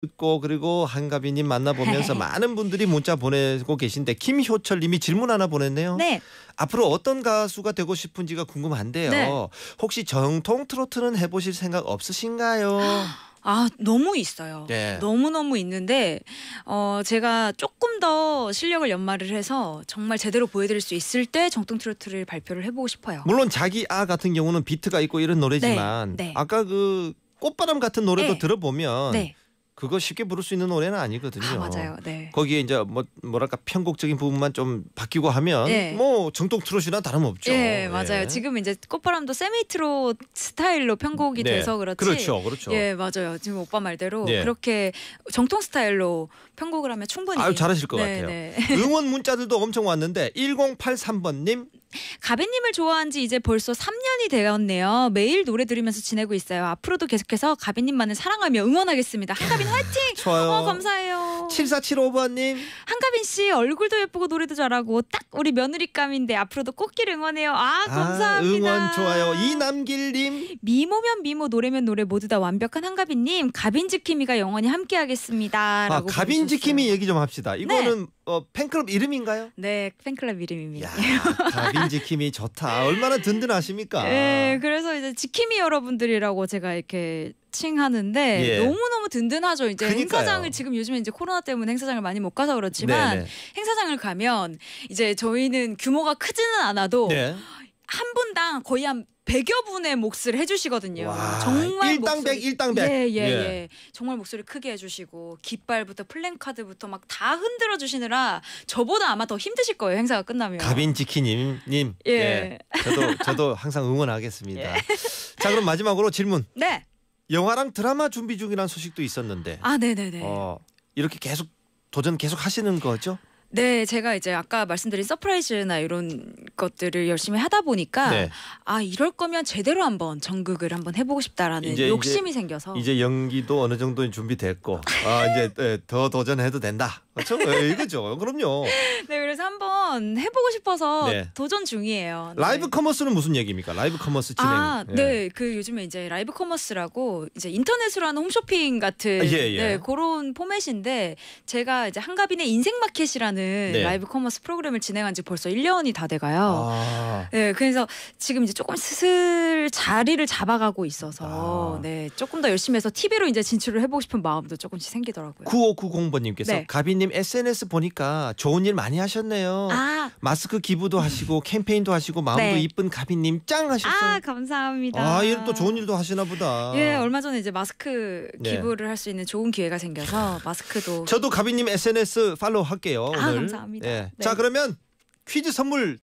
듣고 그리고 한가비님 만나보면서 네. 많은 분들이 문자 보내고 계신데 김효철님이 질문 하나 보냈네요. 네. 앞으로 어떤 가수가 되고 싶은지가 궁금한데요. 네. 혹시 정통 트로트는 해보실 생각 없으신가요? 아 너무 있어요. 네. 예. 너무 너무 있는데 어 제가 조금 더 실력을 연마를 해서 정말 제대로 보여드릴 수 있을 때 정통 트로트를 발표를 해보고 싶어요. 물론 자기 아 같은 경우는 비트가 있고 이런 노래지만 네, 네. 아까 그 꽃바람 같은 노래도 네. 들어보면. 네. 그거 쉽게 부를 수 있는 노래는 아니거든요. 아, 맞아요. 네. 거기에 이제 뭐 뭐랄까 편곡적인 부분만 좀 바뀌고 하면 네. 뭐 정통 트롯이나 다름없죠. 예, 맞아요. 예. 지금 이제 꽃바람도 세미 트롯 스타일로 편곡이 네. 돼서 그렇지. 그렇죠, 그렇죠. 예, 맞아요. 지금 오빠 말대로 예. 그렇게 정통 스타일로 편곡을 하면 충분히 아유 잘하실 것 네, 같아요. 네. 응원 문자들도 엄청 왔는데 1083번님 가비님을 좋아한 지 이제 벌써 3년이 되었네요. 매일 노래 들으면서 지내고 있어요. 앞으로도 계속해서 가비님만을 사랑하며 응원하겠습니다. 한가빈 음, 화이팅! 좋아요. 어, 감사해요. 7475번님. 한가빈 씨 얼굴도 예쁘고 노래도 잘하고 딱 우리 며느리감인데 앞으로도 꽃길 응원해요. 아, 아 감사합니다. 아, 응원 좋아요. 이남길님. 미모면 미모 노래면 노래 모두 다 완벽한 한가빈님. 가빈지킴이가 영원히 함께하겠습니다. 아, 가빈지킴이 얘기 좀 합시다. 이거는 네. 어, 팬클럽 이름인가요? 네 팬클럽 이름입니다. 야, 가빈 지킴이 좋다. 얼마나 든든하십니까? 예, 그래서 이제 지킴이 여러분들이라고 제가 이렇게 칭하는데 예. 너무너무 든든하죠. 이제 그러니까요. 행사장을 지금 요즘에 이제 코로나 때문에 행사장을 많이 못 가서 그렇지만 네네. 네. 행사장을 가면 이제 저희는 규모가 크지는 않아도 네. 한 분당 거의 한 100여 분의 몫을 해주시거든요. 정말 일당 백, 일당 백. 예, 예, 예, 예. 정말 목소리 크게 해주시고 깃발부터 플랜카드부터 막 다 흔들어 주시느라 저보다 아마 더 힘드실 거예요 행사가 끝나면. 가빈지키님, 님. 예. 예. 저도 저도 항상 응원하겠습니다. 예. 자 그럼 마지막으로 질문. 네. 영화랑 드라마 준비 중이라는 소식도 있었는데. 아, 네, 네, 네. 어, 이렇게 계속 도전 계속 하시는 거죠? 네, 제가 이제 아까 말씀드린 서프라이즈나 이런 것들을 열심히 하다 보니까 네. 아 이럴 거면 제대로 한번 전극을 한번 해보고 싶다라는 이제, 욕심이 이제, 생겨서 이제 연기도 어느 정도 준비됐고 아 이제 예, 더 도전해도 된다. 그렇죠? 예, 이거죠. 그럼요. 네, 그래서 한번 한번 해보고 싶어서 네. 도전 중이에요. 네. 라이브 커머스는 무슨 얘기입니까? 라이브 커머스 진행. 아, 예. 네. 그 요즘에 이제 라이브 커머스라고 이제 인터넷으로 하는 홈쇼핑 같은 아, 예, 예. 네, 그런 포맷인데 제가 이제 한가빈의 인생마켓이라는 네. 라이브 커머스 프로그램을 진행한 지 벌써 1년이 다 돼가요. 아. 네, 그래서 지금 이제 조금 슬슬 자리를 잡아가고 있어서 아. 네, 조금 더 열심히 해서 TV로 이제 진출을 해보고 싶은 마음도 조금씩 생기더라고요. 9590번님께서 네. 가빈님 SNS 보니까 좋은 일 많이 하셨네요. 아, 아. 마스크 기부도 하시고 캠페인도 하시고 마음도 네. 이쁜 가비님 짱 하셨어요. 아 감사합니다. 아, 이또 좋은 일도 하시나 보다. 예, 얼마 전에 이제 마스크 네. 기부를 할 수 있는 좋은 기회가 생겨서 마스크도. 저도 가비님 SNS 팔로우 할게요. 아, 오늘. 아 감사합니다. 예. 네. 자 그러면 퀴즈 선물